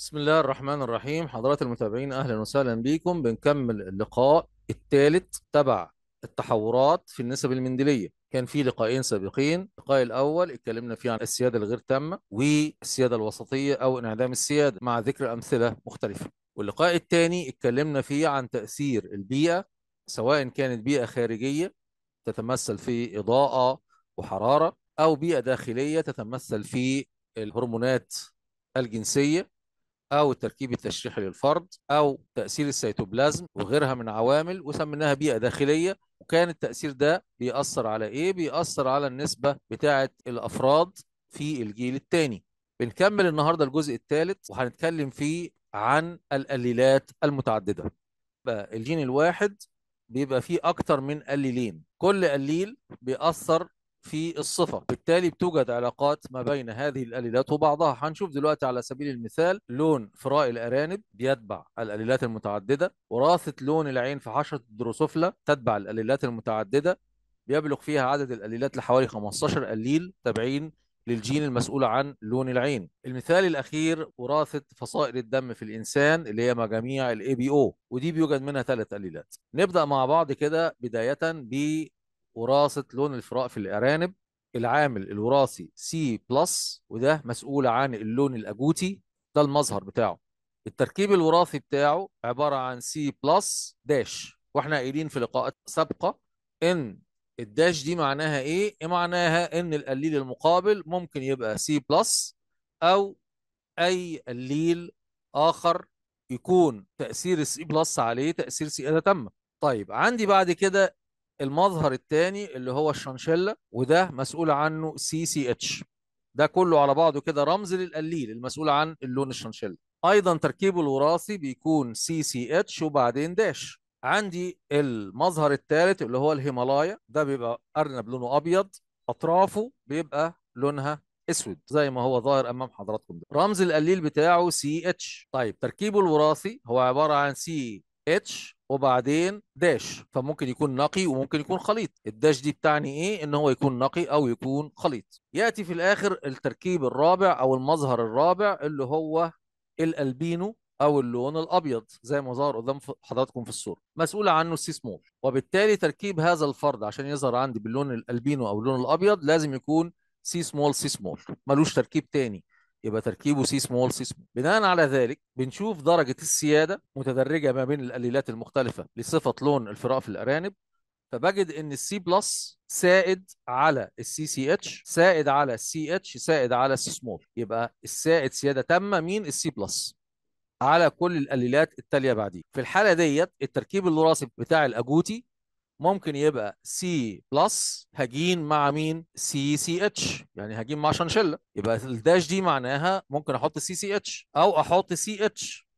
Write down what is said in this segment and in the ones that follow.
بسم الله الرحمن الرحيم حضرات المتابعين اهلا وسهلا بكم بنكمل اللقاء الثالث تبع التحورات في النسب المنديليه كان في لقاءين سابقين اللقاء الاول اتكلمنا فيه عن السياده الغير تامه والسياده الوسطيه او انعدام السياده مع ذكر امثله مختلفه واللقاء الثاني اتكلمنا فيه عن تاثير البيئه سواء كانت بيئه خارجيه تتمثل في اضاءه وحراره او بيئه داخليه تتمثل في الهرمونات الجنسيه او التركيب التشريحي للفرد او تاثير السيتوبلازم وغيرها من عوامل وسميناها بيئه داخليه وكان التاثير ده بيأثر على ايه بيأثر على النسبه بتاعه الافراد في الجيل الثاني بنكمل النهارده الجزء الثالث وهنتكلم فيه عن القليلات المتعدده الجين الواحد بيبقى فيه اكتر من قليلين كل قليل بيأثر في الصفة بالتالي بتوجد علاقات ما بين هذه الأليلات وبعضها هنشوف دلوقتي على سبيل المثال لون فراء الأرانب بيتبع الأليلات المتعددة وراثة لون العين في حشرة الدروسوفلا تتبع الأليلات المتعددة بيبلغ فيها عدد الأليلات لحوالي 15 أليل تابعين للجين المسؤول عن لون العين المثال الأخير وراثة فصائل الدم في الإنسان اللي هي مجاميع بي ABO ودي بيوجد منها ثلاث أليلات نبدأ مع بعض كده بداية ب وراثه لون الفراء في الارانب العامل الوراثي سي بلس وده مسؤول عن اللون الاجوتي ده المظهر بتاعه التركيب الوراثي بتاعه عباره عن سي بلس داش واحنا قايلين في لقاءات سابقه ان الداش دي معناها إيه؟, ايه معناها ان القليل المقابل ممكن يبقى سي بلس او اي قليل اخر يكون تاثير السي بلس عليه تاثير سي اذا تم طيب عندي بعد كده المظهر الثاني اللي هو الشنشلة وده مسؤول عنه سي سي اتش ده كله على بعضه كده رمز للقليل المسؤول عن اللون الشنشلة ايضا تركيبه الوراثي بيكون سي سي اتش وبعدين داش عندي المظهر الثالث اللي هو الهيمالايا ده بيبقى ارنب لونه ابيض اطرافه بيبقى لونها اسود زي ما هو ظاهر امام حضراتكم ده رمز القليل بتاعه سي اتش طيب تركيبه الوراثي هو عباره عن سي اتش وبعدين داش فممكن يكون نقي وممكن يكون خليط الداش دي بتعني ايه ان هو يكون نقي او يكون خليط ياتي في الاخر التركيب الرابع او المظهر الرابع اللي هو الالبينو او اللون الابيض زي ما ظهر قدام حضراتكم في الصوره مسؤول عنه السيسمول وبالتالي تركيب هذا الفرد عشان يظهر عندي باللون الالبينو او اللون الابيض لازم يكون سي سمول سي سمول ملوش تركيب تاني يبقى تركيبه سي سمول سي سمول بناء على ذلك بنشوف درجة السيادة متدرجة ما بين الأليلات المختلفة لصفة لون الفراء في الأرانب فبجد ان السي بلس سائد على السي سي اتش سائد على السي اتش سائد على السي سمول يبقى السائد سياده تامه مين السي بلس على كل الاليلات التاليه بعديه في الحاله ديت التركيب الوراثي بتاع الاجوتي ممكن يبقى سي بلس هجين مع مين سي سي اتش يعني هجين مع شنشله يبقى الداش دي معناها ممكن احط سي سي اتش او احط سي اتش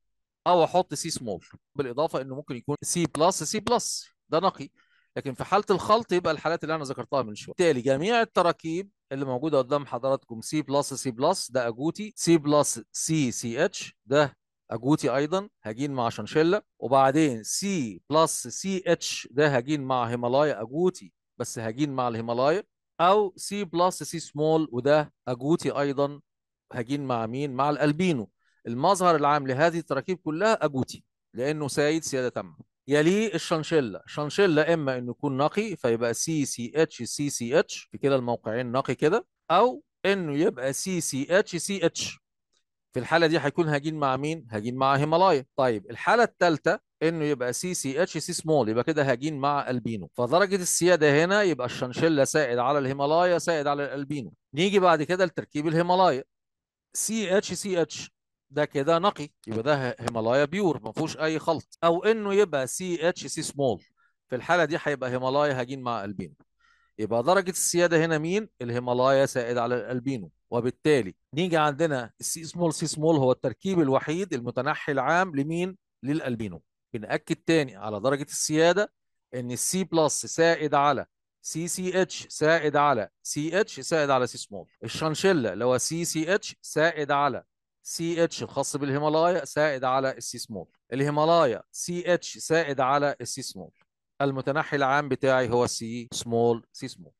او احط سي سمول بالاضافه انه ممكن يكون سي بلس سي بلس ده نقي لكن في حاله الخلط يبقى الحالات اللي انا ذكرتها من شويه بالتالي جميع التراكيب اللي موجوده قدام حضراتكم سي بلس سي بلس ده اجوتي سي بلس سي سي اتش ده اجوتي ايضا هجين مع شنشيلا وبعدين سي بلس سي اتش ده هجين مع هيمالايا اجوتي بس هجين مع الهيمالايا او سي بلس سي سمول وده اجوتي ايضا هجين مع مين مع الالبينو المظهر العام لهذه التراكيب كلها اجوتي لانه سايد سياده تامه يليه الشنشلة الشنشلة اما انه يكون نقي فيبقى سي سي اتش سي سي اتش في كده الموقعين نقي كده او انه يبقى سي سي اتش سي اتش في الحاله دي هيكون هجين مع مين هجين مع هيمالايا طيب الحاله الثالثه انه يبقى سي سي اتش سي سمول يبقى كده هجين مع البينو فدرجه السياده هنا يبقى الشنشله سائد على الهيمالايا سائد على الالبينو نيجي بعد كده لتركيب الهيمالايا سي اتش سي اتش ده كده نقي يبقى ده هيمالايا بيور ما فيهوش اي خلط او انه يبقى سي اتش سي سمول في الحاله دي هيبقى هيمالايا هجين مع البينو يبقى درجة السيادة هنا مين؟ الهيمالايا سائد على الألبينو وبالتالي نيجي عندنا السي سمول سي سمول هو التركيب الوحيد المتنحي العام لمين؟ للألبينو بنأكد تاني على درجة السيادة إن السي بلس سائد على سي سي اتش سائد على سي اتش سائد على سي سمول الشانشيلا اللي هو سي سي اتش سائد على سي اتش الخاص بالهيمالايا سائد على السي سمول الهيمالايا سي اتش سائد على السي سمول المتنحي العام بتاعي هو سي سمول سي سمول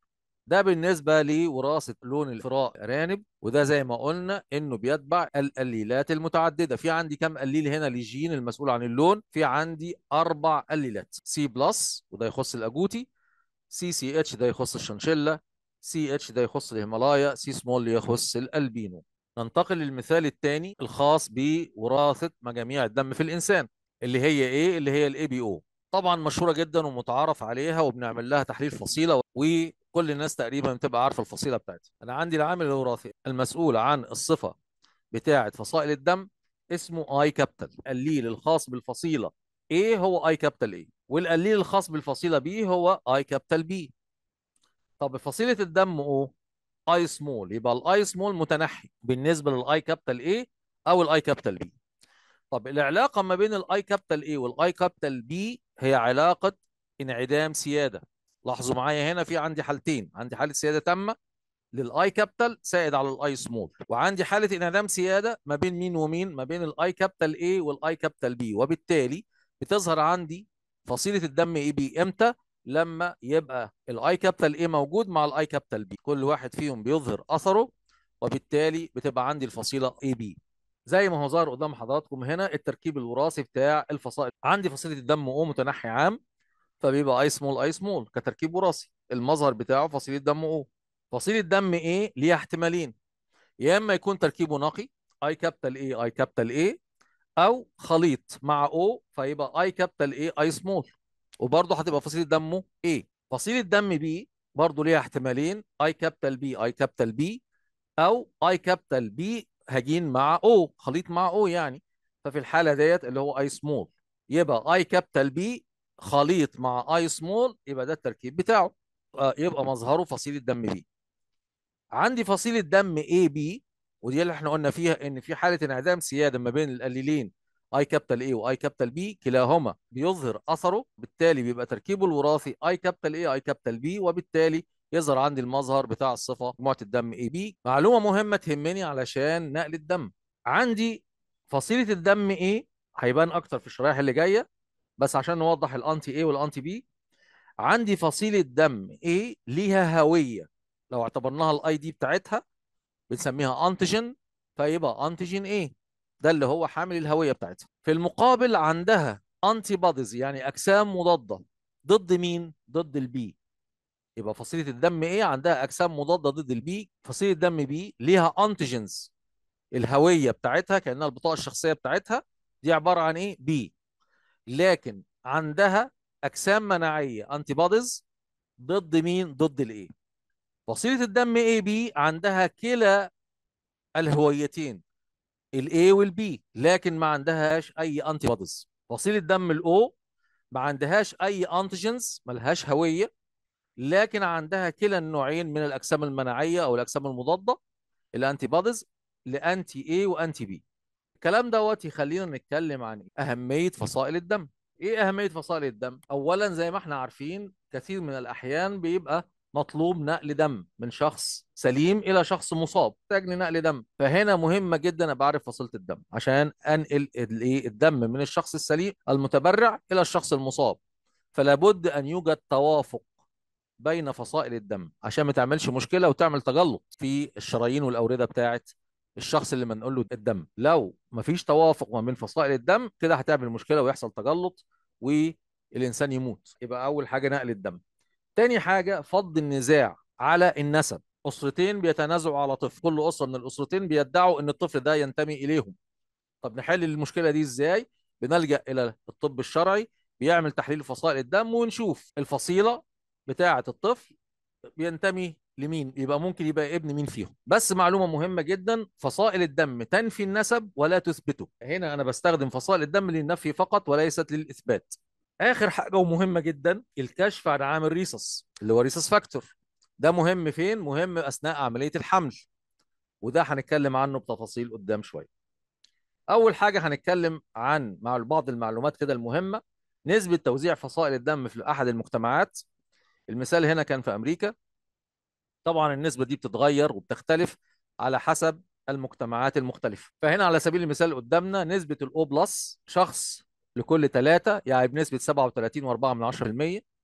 ده بالنسبة لوراثة لون الفراء أرانب وده زي ما قلنا إنه بيتبع القليلات المتعددة في عندي كم قليل هنا للجين المسؤول عن اللون في عندي أربع قليلات سي بلس وده يخص الأجوتي سي سي اتش ده يخص الشنشلة سي اتش ده يخص الهيمالايا سي سمول يخص الألبينو ننتقل للمثال الثاني الخاص بوراثة مجاميع الدم في الإنسان اللي هي إيه؟ اللي هي الإي بي أو طبعا مشهوره جدا ومتعارف عليها وبنعمل لها تحليل فصيله وكل الناس تقريبا بتبقى عارفه الفصيله بتاعتها انا عندي العامل الوراثي المسؤول عن الصفه بتاعه فصائل الدم اسمه اي كابيتال الليل الخاص بالفصيله ايه هو اي كابيتال ايه والقليل الخاص بالفصيله بي هو اي كابيتال بي طب فصيله الدم او اي سمول يبقى الاي سمول متنحي بالنسبه للاي كابيتال ايه او الاي كابيتال بي طب العلاقه ما بين الاي كابيتال ايه والاي كابيتال بي هي علاقة انعدام سيادة لاحظوا معايا هنا في عندي حالتين عندي حالة سيادة تامة للاي كابيتال سائد على الاي سمول وعندي حالة انعدام سيادة ما بين مين ومين ما بين الاي كابيتال A والاي كابيتال B وبالتالي بتظهر عندي فصيلة الدم اي بي امتى لما يبقى الاي كابيتال A موجود مع الاي كابيتال B كل واحد فيهم بيظهر اثره وبالتالي بتبقى عندي الفصيلة اي بي زي ما هو ظاهر قدام حضراتكم هنا التركيب الوراثي بتاع الفصائل عندي فصيله الدم او متنحي عام فبيبقى اي سمول اي سمول كتركيب وراثي المظهر بتاعه فصيله دم او فصيله دم ايه ليها احتمالين يا اما يكون تركيبه نقي اي كابيتال اي اي كابيتال اي او خليط مع او فيبقى اي كابيتال اي اي سمول وبرضه هتبقى فصيله دمه ايه فصيله دم بي برضه ليها احتمالين اي كابيتال بي اي كابيتال بي او اي كابيتال بي هجين مع او خليط مع او يعني ففي الحاله ديت اللي هو اي سمول يبقى اي كابيتال بي خليط مع اي سمول يبقى ده التركيب بتاعه آه، يبقى مظهره فصيله دم بي عندي فصيله دم اي بي ودي اللي احنا قلنا فيها ان في حاله انعدام سياده ما بين الاليلين اي كابيتال اي واي كابيتال بي كلاهما بيظهر اثره بالتالي بيبقى تركيبه الوراثي اي كابيتال اي اي كابيتال بي وبالتالي يظهر عندي المظهر بتاع الصفه مجموعه الدم اي بي معلومه مهمه تهمني علشان نقل الدم عندي فصيله الدم ايه هيبان اكتر في الشرايح اللي جايه بس عشان نوضح الانتي ايه والانتي بي عندي فصيله دم ايه ليها هويه لو اعتبرناها الاي دي بتاعتها بنسميها انتيجين فيبقى انتيجين ايه ده اللي هو حامل الهويه بتاعتها في المقابل عندها انتي بوديز يعني اجسام مضاده ضد مين ضد البي يبقى فصيله الدم ايه عندها اجسام مضاده ضد البي فصيله الدم بي ليها انتيجنز الهويه بتاعتها كانها البطاقه الشخصيه بتاعتها دي عباره عن ايه بي لكن عندها اجسام مناعيه انتي بوديز ضد مين ضد الايه فصيله الدم اي بي عندها كلا الهويتين الاي والبي لكن ما عندهاش اي انتي بوديز فصيله دم الاو ما عندهاش اي انتيجنز ملهاش هويه لكن عندها كلا النوعين من الاجسام المناعيه او الاجسام المضاده الانتي بوديز لانتي اي وانتي بي الكلام دوت يخلينا نتكلم عن اهميه فصائل الدم ايه اهميه فصائل الدم اولا زي ما احنا عارفين كثير من الاحيان بيبقى مطلوب نقل دم من شخص سليم الى شخص مصاب محتاج لنقل دم فهنا مهمه جدا ابقى عارف فصيله الدم عشان انقل إيه، الدم من الشخص السليم المتبرع الى الشخص المصاب فلابد ان يوجد توافق بين فصائل الدم عشان ما تعملش مشكله وتعمل تجلط في الشرايين والاورده بتاعه الشخص اللي منقول له الدم لو ما فيش توافق ما بين فصائل الدم كده هتعمل مشكله ويحصل تجلط والانسان يموت يبقى اول حاجه نقل الدم تاني حاجه فض النزاع على النسب اسرتين بيتنازعوا على طفل كل اسره من الاسرتين بيدعوا ان الطفل ده ينتمي اليهم طب نحل المشكله دي ازاي بنلجا الى الطب الشرعي بيعمل تحليل فصائل الدم ونشوف الفصيله بتاعه الطفل بينتمي لمين يبقى ممكن يبقى ابن مين فيهم بس معلومه مهمه جدا فصائل الدم تنفي النسب ولا تثبته هنا انا بستخدم فصائل الدم للنفي فقط وليست للاثبات اخر حاجه ومهمه جدا الكشف عن عامل ريسس اللي هو ريسس فاكتور ده مهم فين مهم اثناء عمليه الحمل وده هنتكلم عنه بتفاصيل قدام شويه اول حاجه هنتكلم عن مع بعض المعلومات كده المهمه نسبه توزيع فصائل الدم في احد المجتمعات المثال هنا كان في أمريكا طبعا النسبة دي بتتغير وبتختلف على حسب المجتمعات المختلفة فهنا على سبيل المثال قدامنا نسبة الأو بلس شخص لكل ثلاثة يعني بنسبة 37.4%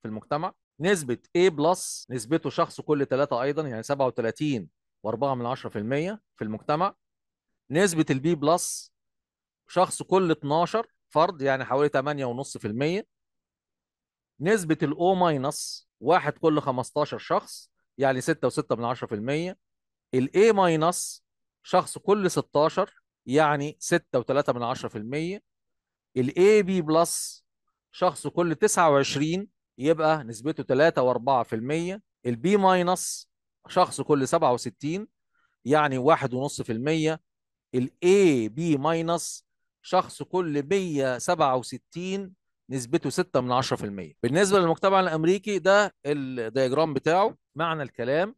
في المجتمع نسبة A بلس نسبته شخص كل ثلاثة أيضا يعني 37 من في المية في المجتمع نسبة البي بلس شخص كل 12 فرد يعني حوالي 8.5% في المية نسبه الاو ماينس واحد كل 15 شخص يعني 6 و6 من 10% الاي ماينس شخص كل 16 يعني 6 و3 من 10% الاي بي بلس شخص كل 29 يبقى نسبته 3 و4% البي ماينس شخص كل 67 يعني 1.5% الاي بي ماينس شخص كل 167 نسبته 6 من 10% بالنسبه للمجتمع الامريكي ده الدياجرام بتاعه معنى الكلام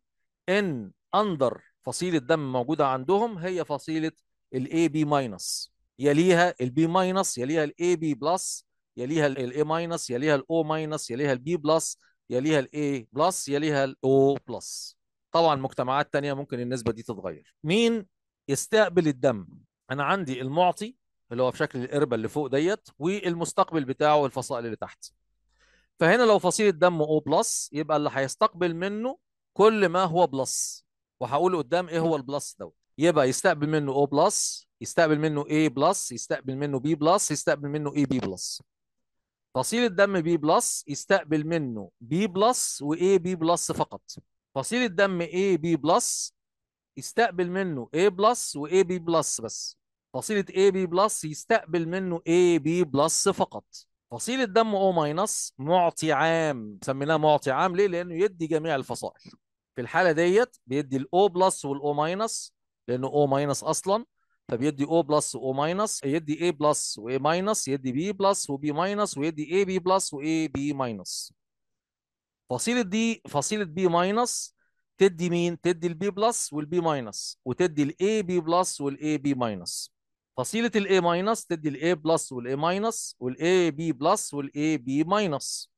ان اندر فصيله دم موجوده عندهم هي فصيله الاي بي ماينس يليها البي ماينس يليها الاي بي بلس يليها الاي ماينس يليها الاو ماينس يليها البي بلس يليها الاي بلس يليها الاو بلس طبعا مجتمعات تانية ممكن النسبة دي تتغير مين يستقبل الدم أنا عندي المعطي اللي هو في شكل القربه اللي فوق ديت والمستقبل بتاعه الفصائل اللي تحت فهنا لو فصيله دم او بلس يبقى اللي هيستقبل منه كل ما هو بلس وهقول قدام ايه هو البلس دوت يبقى يستقبل منه او بلس يستقبل منه A بلس يستقبل منه B بلس يستقبل منه بي بلس فصيل الدم B بلس يستقبل منه B بلس و بي بلس فقط فصيل الدم بي بلس يستقبل منه A بلس و بي بلس بس فصيلة AB بلس يستقبل منه AB بلس فقط فصيلة دم O ماينس معطي عام سميناه معطي عام ليه؟ لأنه يدي جميع الفصائل في الحالة ديت بيدي الأو بلس والأو ماينس لأنه أو ماينس أصلا فبيدي O بلس و O ماينس يدي A بلس و A ماينس يدي B بلس و B ماينس ويدي AB بلس و AB ماينس فصيلة دي فصيلة B ماينس تدي مين؟ تدي البي بلس والبي ماينس وتدي الاي بي بلس والاي بي ماينس فصيله الاي ماينس تدي الاي بلس والاي ماينس والاي بي بلس والاي بي ماينس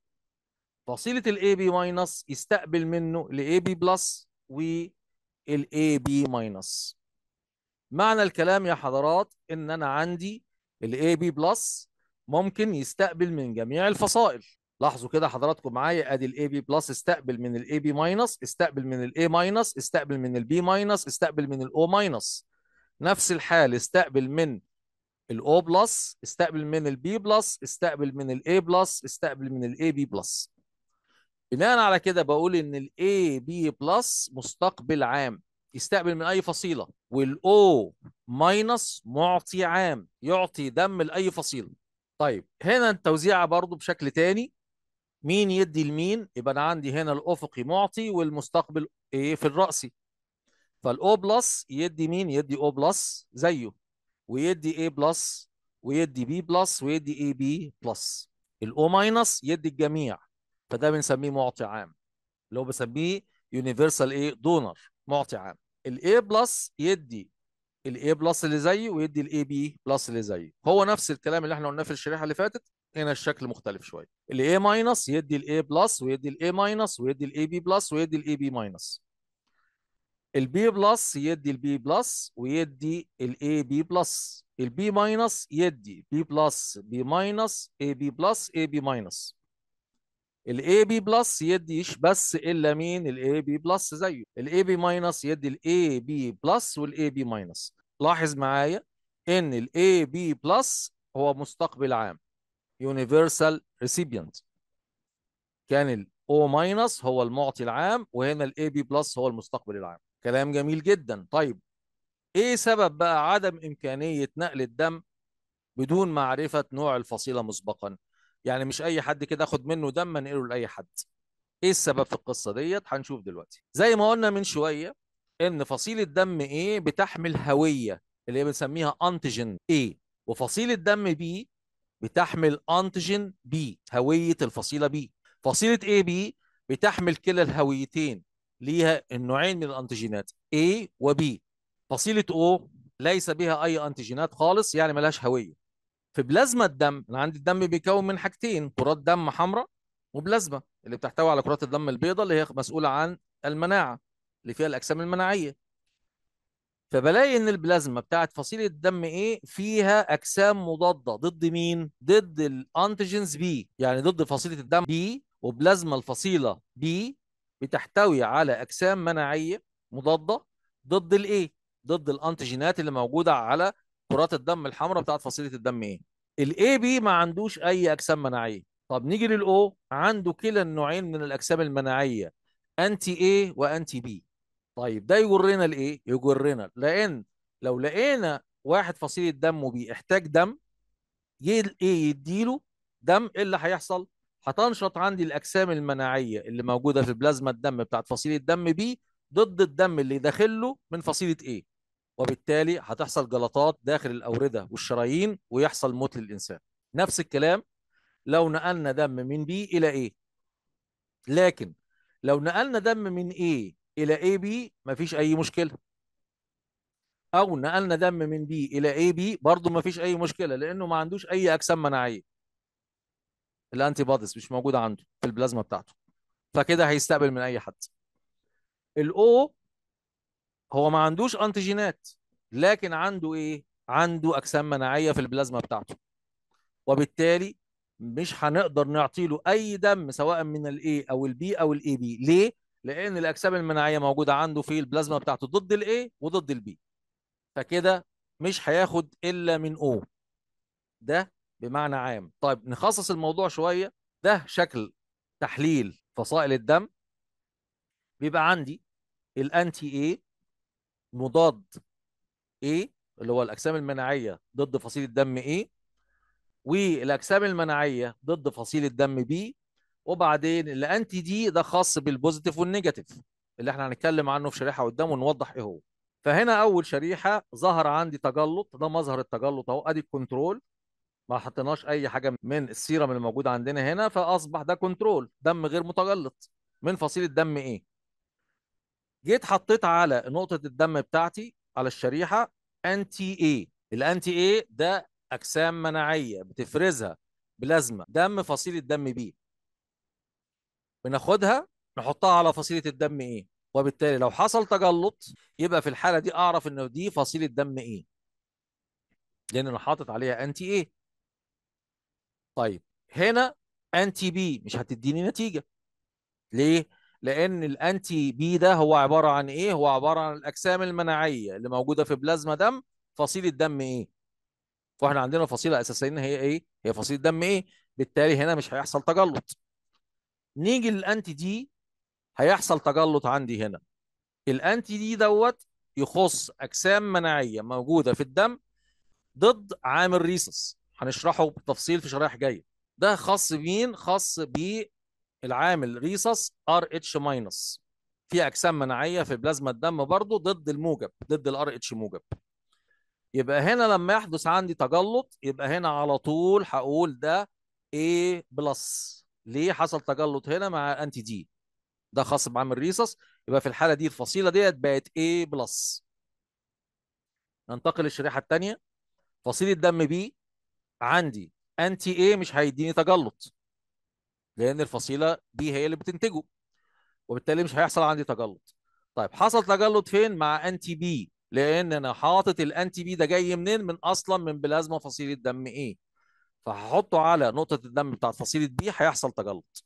فصيله الاي بي ماينس يستقبل منه الاي بي بلس والاي بي ماينس معنى الكلام يا حضرات ان انا عندي الاي بي بلس ممكن يستقبل من جميع الفصائل لاحظوا كده حضراتكم معايا ادي الاي بي بلس استقبل من الاي بي ماينس استقبل من الاي ماينس استقبل من البي ماينس استقبل من الاو ماينس نفس الحال استقبل من الاو بلس استقبل من البي بلس استقبل من الاي بلس استقبل من الاي بي بلس بناء على كده بقول ان الاي بي بلس مستقبل عام يستقبل من اي فصيله والاو ماينس معطي عام يعطي دم لاي فصيله طيب هنا التوزيع برضو بشكل تاني مين يدي لمين يبقى انا عندي هنا الافقي معطي والمستقبل ايه في الراسي فالاو بلس يدي مين يدي او بلس زيه ويدي اي بلس ويدي بي بلس ويدي اي بي بلس الاو ماينس يدي الجميع فده بنسميه معطي عام اللي هو بسميه يونيفرسال ايه دونر معطي عام الاي بلس يدي الاي بلس اللي زيه ويدي الاي بي بلس اللي زيه هو نفس الكلام اللي احنا قلناه في الشريحه اللي فاتت هنا الشكل مختلف شويه الاي ماينس يدي الاي بلس ويدي الاي ماينس ويدي الاي بي بلس ويدي الاي بي ماينس البي بلس يدي البي بلس ويدي الاي بي بلس البي ماينس يدي بي بلس بي ماينس اي بي بلس اي بي ماينس الاي بي بلس يديش بس الا مين الاي بي بلس زيه الاي بي ماينس يدي الاي بي بلس والاي بي ماينس لاحظ معايا ان الاي بي بلس هو مستقبل عام يونيفرسال ريسيبيانت كان الاو ماينس هو المعطي العام وهنا الاي بي بلس هو المستقبل العام كلام جميل جدا طيب ايه سبب بقى عدم امكانيه نقل الدم بدون معرفه نوع الفصيله مسبقا يعني مش اي حد كده اخد منه دم انقله لاي حد ايه السبب في القصه ديت هنشوف دلوقتي زي ما قلنا من شويه ان فصيله دم ايه بتحمل هويه اللي هي بنسميها انتيجين ايه وفصيله دم بي بتحمل انتيجين بي هويه الفصيله بي فصيله ايه بي بتحمل كلا الهويتين ليها النوعين من الانتيجينات A و B فصيلة O ليس بها أي انتيجينات خالص يعني ملهاش هوية في بلازما الدم أنا عندي الدم بيكون من حاجتين كرات دم حمراء وبلازما اللي بتحتوي على كرات الدم البيضاء اللي هي مسؤولة عن المناعة اللي فيها الأجسام المناعية فبلاقي إن البلازما بتاعت فصيلة الدم A فيها أجسام مضادة ضد مين؟ ضد الأنتيجينز B يعني ضد فصيلة الدم B وبلازما الفصيلة B بتحتوي على اجسام مناعيه مضاده ضد الايه؟ ضد الانتيجينات اللي موجوده على كرات الدم الحمراء بتاعه فصيله الدم ايه؟ الاي بي ما عندوش اي اجسام مناعيه طب نيجي للاو عنده كلا النوعين من الاجسام المناعيه انتي اي وانتي بي طيب ده يجرنا لايه؟ يجرنا لان لو لقينا واحد فصيله دمه بيحتاج دم جه الايه يديله دم ايه اللي هيحصل؟ هتنشط عندي الاجسام المناعيه اللي موجوده في بلازما الدم بتاعت فصيله دم بي ضد الدم اللي داخله من فصيله ايه وبالتالي هتحصل جلطات داخل الاورده والشرايين ويحصل موت للانسان نفس الكلام لو نقلنا دم من بي الى ايه لكن لو نقلنا دم من ايه الى اي بي مفيش اي مشكله او نقلنا دم من بي الى اي بي برضه مفيش اي مشكله لانه ما عندوش اي اجسام مناعيه الانتي بوديز مش موجوده عنده في البلازما بتاعته فكده هيستقبل من اي حد الاو هو ما عندوش انتيجينات لكن عنده ايه عنده اجسام مناعيه في البلازما بتاعته وبالتالي مش هنقدر نعطي له اي دم سواء من الاي او البي او الاي بي ليه لان الاجسام المناعيه موجوده عنده في البلازما بتاعته ضد الاي وضد البي فكده مش هياخد الا من او ده بمعنى عام طيب نخصص الموضوع شويه ده شكل تحليل فصائل الدم بيبقى عندي الانتي اي مضاد اي اللي هو الاجسام المناعيه ضد فصيل الدم اي والاجسام المناعيه ضد فصيل الدم بي وبعدين الانتي دي ده خاص بالبوزيتيف والنيجاتيف اللي احنا هنتكلم عنه في شريحه قدام ونوضح ايه هو فهنا اول شريحه ظهر عندي تجلط ده مظهر التجلط اهو ادي الكنترول ما حطيناش اي حاجه من السيرم اللي موجود عندنا هنا فاصبح ده كنترول دم غير متجلط من فصيله دم ايه جيت حطيت على نقطه الدم بتاعتي على الشريحه انتي ايه الانتي ايه ده اجسام مناعيه بتفرزها بلازما دم فصيله دم بي بناخدها نحطها على فصيله الدم ايه وبالتالي لو حصل تجلط يبقى في الحاله دي اعرف انه دي فصيله دم ايه لان انا حاطط عليها انتي ايه طيب هنا انتي بي مش هتديني نتيجه ليه لان الانتي بي ده هو عباره عن ايه هو عباره عن الاجسام المناعيه اللي موجوده في بلازما دم فصيله دم ايه واحنا عندنا فصيله اساسيه هي ايه هي فصيله دم ايه بالتالي هنا مش هيحصل تجلط نيجي للانتي دي هيحصل تجلط عندي هنا الانتي دي دوت يخص اجسام مناعيه موجوده في الدم ضد عامل ريسس هنشرحه بالتفصيل في شرائح جايه ده خاص بمين خاص بالعامل ريسس ار اتش ماينس في اجسام مناعيه في بلازما الدم برضه ضد الموجب ضد الار اتش موجب يبقى هنا لما يحدث عندي تجلط يبقى هنا على طول هقول ده A بلس ليه حصل تجلط هنا مع انتي دي ده خاص بعامل ريسس يبقى في الحاله دي الفصيله ديت بقت A بلس ننتقل للشريحه الثانيه فصيله دم بي عندي انتي ايه مش هيديني تجلط لان الفصيله دي هي اللي بتنتجه وبالتالي مش هيحصل عندي تجلط طيب حصل تجلط فين مع انتي بي لان انا حاطط الانتي بي ده جاي منين من اصلا من بلازما فصيله دم ايه فهحطه على نقطه الدم بتاعت فصيله بي هيحصل تجلط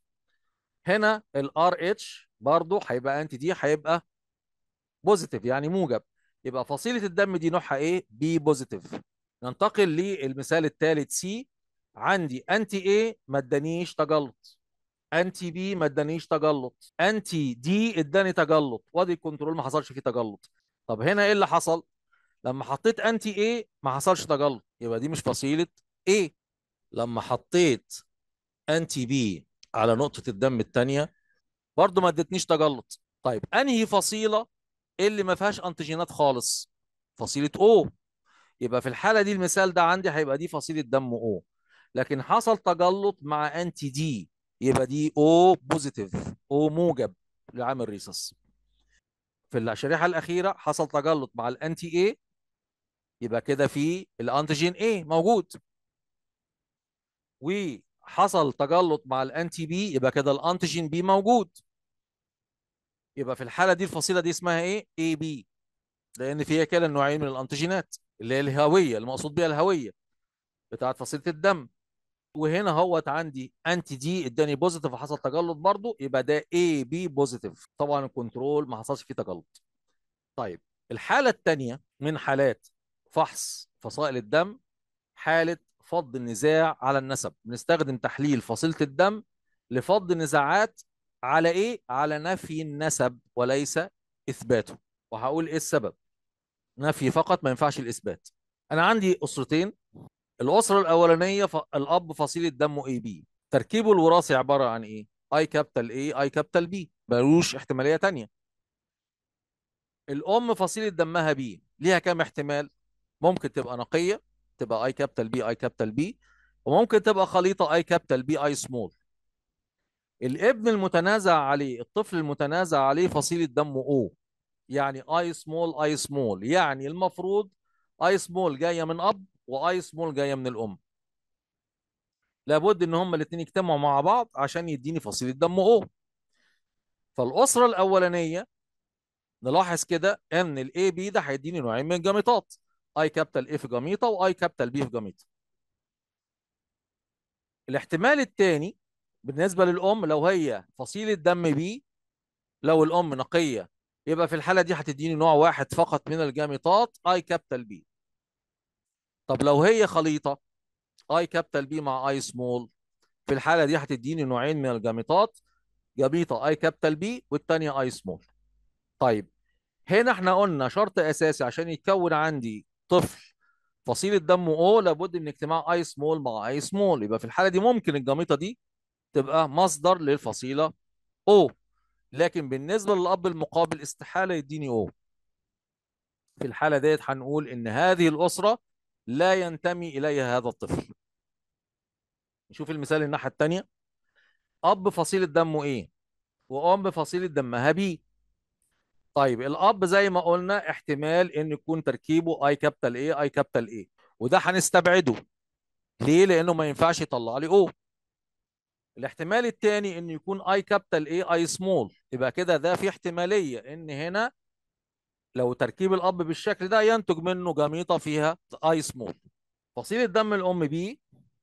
هنا الار اتش برضه هيبقى انتي دي هيبقى بوزيتيف يعني موجب يبقى فصيله الدم دي نوعها ايه بي بوزيتيف ننتقل للمثال الثالث سي عندي انتي ايه ما ادانيش تجلط انتي بي ما ادانيش تجلط انتي دي اداني تجلط وادي الكنترول ما حصلش فيه تجلط طب هنا ايه اللي حصل لما حطيت انتي ايه ما حصلش تجلط يبقى دي مش فصيله ايه لما حطيت انتي بي على نقطه الدم الثانيه برضو ما ادتنيش تجلط طيب انهي فصيله اللي ما فيهاش انتيجينات خالص فصيله او يبقى في الحاله دي المثال ده عندي هيبقى دي فصيله دم او لكن حصل تجلط مع انتي دي يبقى دي او بوزيتيف او موجب لعامل ريسس في الشريحه الاخيره حصل تجلط مع الانتي اي يبقى كده في الانتيجين اي موجود وحصل تجلط مع الانتي بي يبقى كده الانتيجين بي موجود يبقى في الحاله دي الفصيله دي اسمها ايه اي بي لان فيها كلا النوعين من الانتيجينات اللي هي الهويه المقصود بها الهويه بتاعه فصيله الدم وهنا هوت عندي انتي دي اداني بوزيتيف وحصل تجلط برضه يبقى ده اي بي بوزيتيف طبعا الكنترول ما حصلش فيه تجلط طيب الحاله الثانيه من حالات فحص فصائل الدم حاله فض النزاع على النسب بنستخدم تحليل فصيله الدم لفض النزاعات على ايه على نفي النسب وليس اثباته وهقول ايه السبب نفي فقط ما ينفعش الاثبات انا عندي اسرتين الاسره الاولانيه ف... الاب فصيل الدم اي بي تركيبه الوراثي عباره عن ايه اي كابيتال اي اي كابيتال بي ملوش احتماليه تانية الام فصيله دمها بي ليها كام احتمال ممكن تبقى نقيه تبقى اي كابيتال بي اي كابيتال بي وممكن تبقى خليطه اي كابيتال بي اي سمول الابن المتنازع عليه الطفل المتنازع عليه فصيله دمه او يعني اي سمول اي سمول يعني المفروض اي سمول جايه من اب واي سمول جايه من الام لابد ان هما الاثنين يجتمعوا مع بعض عشان يديني فصيله دم او فالاسره الاولانيه نلاحظ كده ان الاي بي ده هيديني نوعين من الجاميطات اي كابيتال اف في واي كابيتال بي في جاميطه الاحتمال الثاني بالنسبه للام لو هي فصيله دم بي لو الام نقيه يبقى في الحالة دي هتديني نوع واحد فقط من الجامطات اي كابيتال بي طب لو هي خليطة اي كابيتال بي مع اي سمول في الحالة دي هتديني نوعين من الجامطات جاميطة اي كابيتال بي والتانية اي سمول طيب هنا احنا قلنا شرط اساسي عشان يتكون عندي طفل فصيلة دم او لابد من اجتماع اي سمول مع اي سمول يبقى في الحالة دي ممكن الجامطة دي تبقى مصدر للفصيلة او لكن بالنسبة للأب المقابل استحالة يديني او في الحالة ديت هنقول إن هذه الأسرة لا ينتمي إليها هذا الطفل نشوف المثال الناحية الثانيه أب فصيلة دمه إيه وأم فصيلة دمها بي طيب الأب زي ما قلنا احتمال إن يكون تركيبه أي كابيتال إيه أي كابيتال إيه وده هنستبعده ليه؟ لأنه ما ينفعش يطلع لي أو الاحتمال الثاني انه يكون اي كابيتال اي اي سمول يبقى كده ده في احتماليه ان هنا لو تركيب الاب بالشكل ده ينتج منه جميطه فيها اي سمول فصيله دم الام بي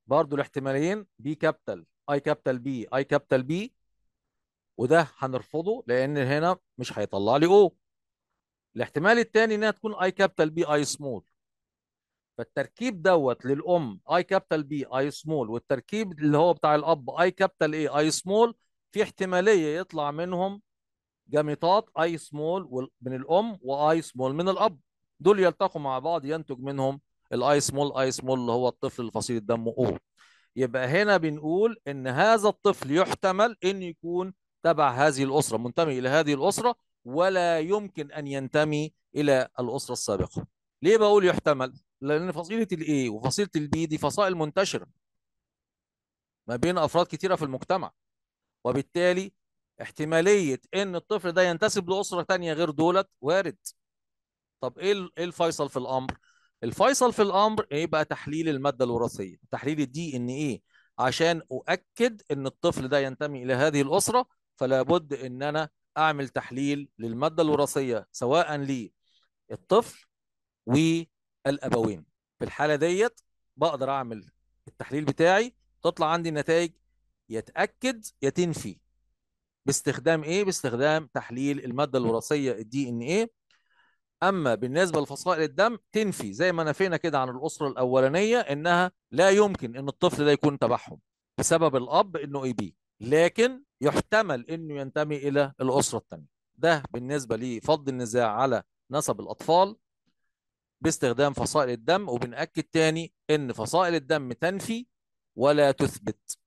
برضو الاحتمالين بي كابيتال اي كابيتال بي اي كابيتال بي وده هنرفضه لان هنا مش هيطلع لي او الاحتمال الثاني انها تكون اي كابيتال بي اي سمول فالتركيب دوت للام اي كابيتال بي اي سمول والتركيب اللي هو بتاع الاب اي كابيتال اي اي سمول في احتماليه يطلع منهم جامطات اي سمول من الام واي سمول من الاب دول يلتقوا مع بعض ينتج منهم الاي سمول اي سمول اللي هو الطفل الفصيل الدم او يبقى هنا بنقول ان هذا الطفل يحتمل ان يكون تبع هذه الاسره منتمي الى هذه الاسره ولا يمكن ان ينتمي الى الاسره السابقه ليه بقول يحتمل لان فصيله الاي وفصيله البي دي فصائل منتشره ما بين افراد كتيره في المجتمع وبالتالي احتماليه ان الطفل ده ينتسب لاسره تانية غير دولت وارد طب ايه, إيه الفيصل في الامر الفيصل في الامر ايه بقى تحليل الماده الوراثيه تحليل الدي ان اي عشان اؤكد ان الطفل ده ينتمي الى هذه الاسره فلا بد ان انا اعمل تحليل للماده الوراثيه سواء للطفل الابوين في الحاله ديت بقدر اعمل التحليل بتاعي تطلع عندي النتائج يتاكد يتنفي باستخدام ايه باستخدام تحليل الماده الوراثيه الدي ان ايه اما بالنسبه لفصائل الدم تنفي زي ما نفينا كده عن الاسره الاولانيه انها لا يمكن ان الطفل ده يكون تبعهم بسبب الاب انه اي بي لكن يحتمل انه ينتمي الى الاسره الثانيه ده بالنسبه لفض النزاع على نسب الاطفال باستخدام فصائل الدم وبنأكد تاني ان فصائل الدم تنفي ولا تثبت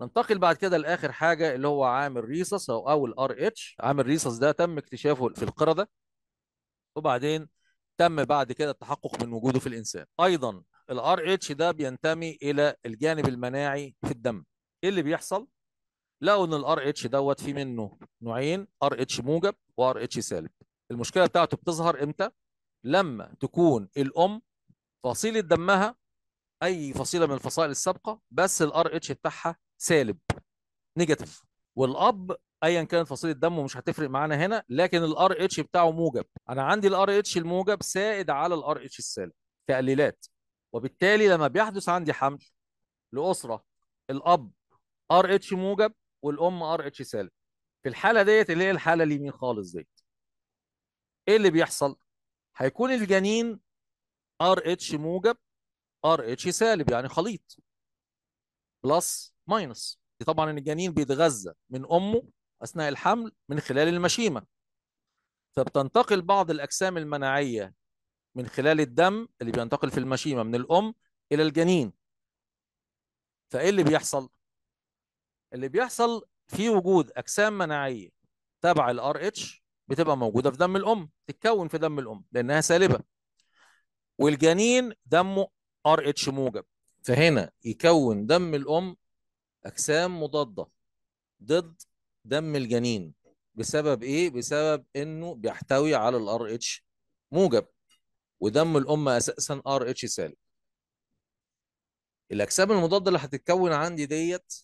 ننتقل بعد كده لاخر حاجه اللي هو عامل ريسس او او الار اتش عامل ريسس ده تم اكتشافه في القرده وبعدين تم بعد كده التحقق من وجوده في الانسان ايضا الار اتش ده بينتمي الى الجانب المناعي في الدم ايه اللي بيحصل لقوا ان الار اتش دوت في منه نوعين ار اتش موجب وار اتش سالب المشكله بتاعته بتظهر امتى لما تكون الام فصيله دمها اي فصيله من الفصائل السابقه بس الار اتش بتاعها سالب نيجاتيف والاب ايا كانت فصيله دمه مش هتفرق معانا هنا لكن الار اتش بتاعه موجب انا عندي الار اتش الموجب سائد على الار اتش السالب تقليلات وبالتالي لما بيحدث عندي حمل لاسره الاب ار اتش موجب والام ار اتش سالب في الحاله ديت اللي هي الحاله اليمين خالص ديت ايه اللي بيحصل هيكون الجنين ار اتش موجب ار اتش سالب يعني خليط بلس ماينس دي طبعا ان الجنين بيتغذى من امه اثناء الحمل من خلال المشيمه فبتنتقل بعض الاجسام المناعيه من خلال الدم اللي بينتقل في المشيمه من الام الى الجنين فايه اللي بيحصل اللي بيحصل في وجود اجسام مناعيه تبع الار اتش بتبقى موجوده في دم الام تتكون في دم الام لانها سالبه والجنين دمه ار اتش موجب فهنا يكون دم الام اجسام مضاده ضد دم الجنين بسبب ايه بسبب انه بيحتوي على الار اتش موجب ودم الام اساسا ار اتش سالب الاجسام المضاده اللي هتتكون عندي ديت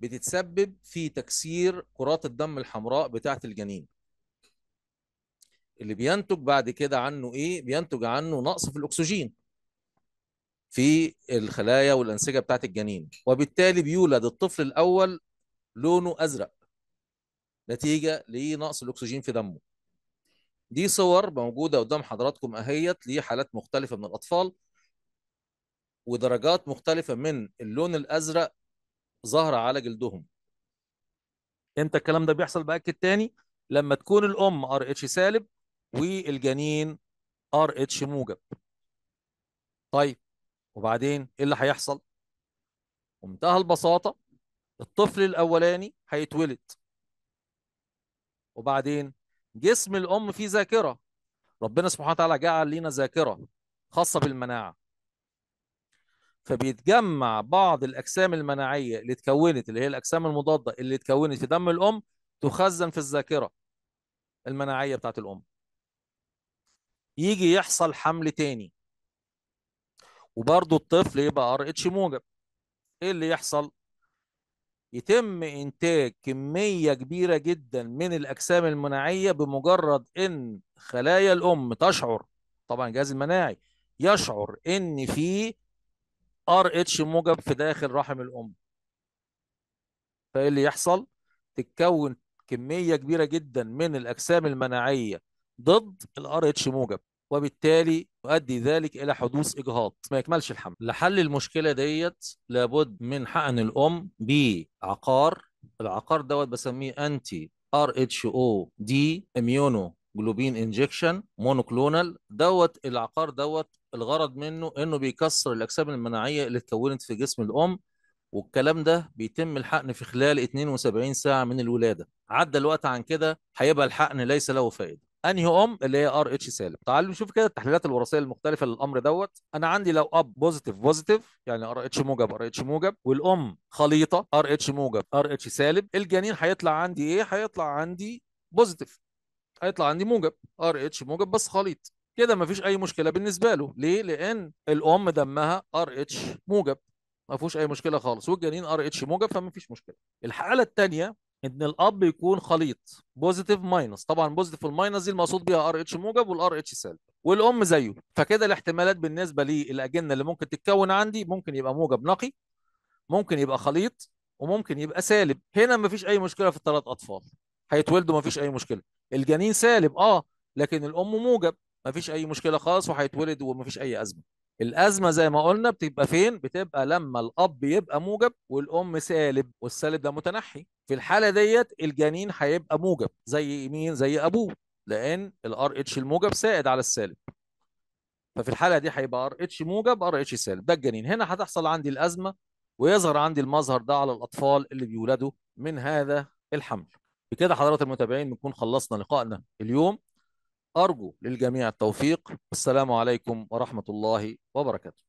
بتتسبب في تكسير كرات الدم الحمراء بتاعه الجنين اللي بينتج بعد كده عنه ايه بينتج عنه نقص في الاكسجين في الخلايا والانسجه بتاعه الجنين وبالتالي بيولد الطفل الاول لونه ازرق نتيجه لنقص الاكسجين في دمه دي صور موجوده قدام حضراتكم اهيت لحالات مختلفه من الاطفال ودرجات مختلفه من اللون الازرق ظاهره على جلدهم امتى الكلام ده بيحصل بقى تاني لما تكون الام ار اتش سالب والجنين ار اتش موجب طيب وبعدين ايه اللي هيحصل بمنتهى البساطه الطفل الاولاني هيتولد وبعدين جسم الام فيه ذاكره ربنا سبحانه وتعالى جعل لنا ذاكره خاصه بالمناعه فبيتجمع بعض الاجسام المناعيه اللي اتكونت اللي هي الاجسام المضاده اللي اتكونت في دم الام تخزن في الذاكره المناعيه بتاعت الام يجي يحصل حمل تاني وبرضو الطفل يبقى ار اتش موجب ايه اللي يحصل يتم انتاج كميه كبيره جدا من الاجسام المناعيه بمجرد ان خلايا الام تشعر طبعا الجهاز المناعي يشعر ان في ار اتش موجب في داخل رحم الام فايه اللي يحصل تتكون كميه كبيره جدا من الاجسام المناعيه ضد الار اتش موجب وبالتالي يؤدي ذلك الى حدوث اجهاض ما يكملش الحمل لحل المشكله ديت لابد من حقن الام بعقار العقار دوت بسميه انتي ار اتش او دي اميونو جلوبين انجكشن مونوكلونال دوت العقار دوت الغرض منه انه بيكسر الاجسام المناعيه اللي اتكونت في جسم الام والكلام ده بيتم الحقن في خلال 72 ساعه من الولاده عدى الوقت عن كده هيبقى الحقن ليس له فائده انهي ام اللي هي ار اتش سالب تعالوا نشوف كده التحليلات الوراثيه المختلفه للامر دوت انا عندي لو اب بوزيتيف بوزيتيف يعني ار اتش موجب ار اتش موجب والام خليطه ار اتش موجب ار اتش سالب الجنين هيطلع عندي ايه هيطلع عندي بوزيتيف هيطلع عندي موجب ار اتش موجب بس خليط كده مفيش اي مشكله بالنسبه له ليه لان الام دمها ار اتش موجب ما فيهوش اي مشكله خالص والجنين ار اتش موجب فما فيش مشكله الحاله الثانيه ان الاب يكون خليط بوزيتيف ماينس طبعا بوزيتيف والماينس دي المقصود بيها ار اتش موجب والار اتش سالب والام زيه فكده الاحتمالات بالنسبه للاجنه اللي ممكن تتكون عندي ممكن يبقى موجب نقي ممكن يبقى خليط وممكن يبقى سالب هنا مفيش اي مشكله في الثلاث اطفال هيتولدوا مفيش اي مشكله الجنين سالب اه لكن الام موجب مفيش اي مشكله خالص وهيتولد ومفيش اي ازمه الازمه زي ما قلنا بتبقى فين بتبقى لما الاب يبقى موجب والام سالب والسالب ده متنحي في الحاله ديت الجنين هيبقى موجب زي مين زي ابوه لان الار اتش الموجب سائد على السالب ففي الحاله دي هيبقى ار اتش موجب ار اتش سالب ده الجنين هنا هتحصل عندي الازمه ويظهر عندي المظهر ده على الاطفال اللي بيولدوا من هذا الحمل بكده حضرات المتابعين بنكون خلصنا لقائنا اليوم ارجو للجميع التوفيق والسلام عليكم ورحمه الله وبركاته